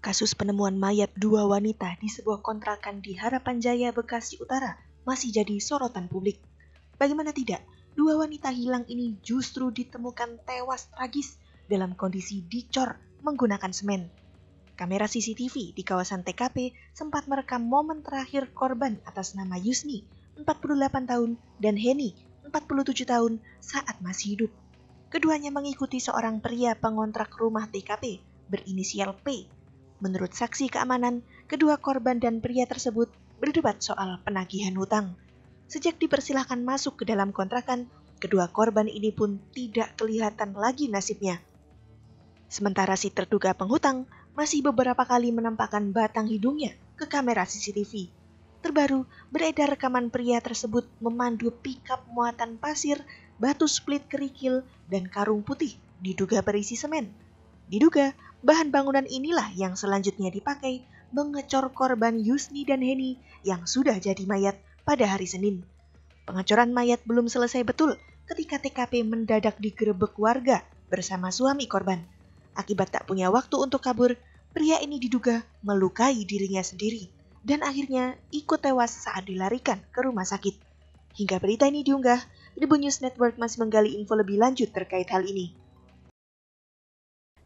Kasus penemuan mayat dua wanita di sebuah kontrakan di Harapan Jaya, Bekasi Utara masih jadi sorotan publik. Bagaimana tidak, dua wanita hilang ini justru ditemukan tewas tragis dalam kondisi dicor menggunakan semen. Kamera CCTV di kawasan TKP sempat merekam momen terakhir korban atas nama Yusni, 48 tahun, dan Heni, 47 tahun, saat masih hidup. Keduanya mengikuti seorang pria pengontrak rumah TKP berinisial P Menurut saksi keamanan, kedua korban dan pria tersebut berdebat soal penagihan hutang. Sejak dipersilahkan masuk ke dalam kontrakan, kedua korban ini pun tidak kelihatan lagi nasibnya. Sementara si terduga penghutang masih beberapa kali menampakkan batang hidungnya ke kamera CCTV. Terbaru, beredar rekaman pria tersebut memandu pickup muatan pasir, batu split kerikil, dan karung putih diduga berisi semen. Diduga Bahan bangunan inilah yang selanjutnya dipakai mengecor korban Yusni dan Heni yang sudah jadi mayat pada hari Senin. Pengecoran mayat belum selesai betul ketika TKP mendadak digerebek warga bersama suami korban. Akibat tak punya waktu untuk kabur, pria ini diduga melukai dirinya sendiri dan akhirnya ikut tewas saat dilarikan ke rumah sakit. Hingga berita ini diunggah, The News Network masih menggali info lebih lanjut terkait hal ini.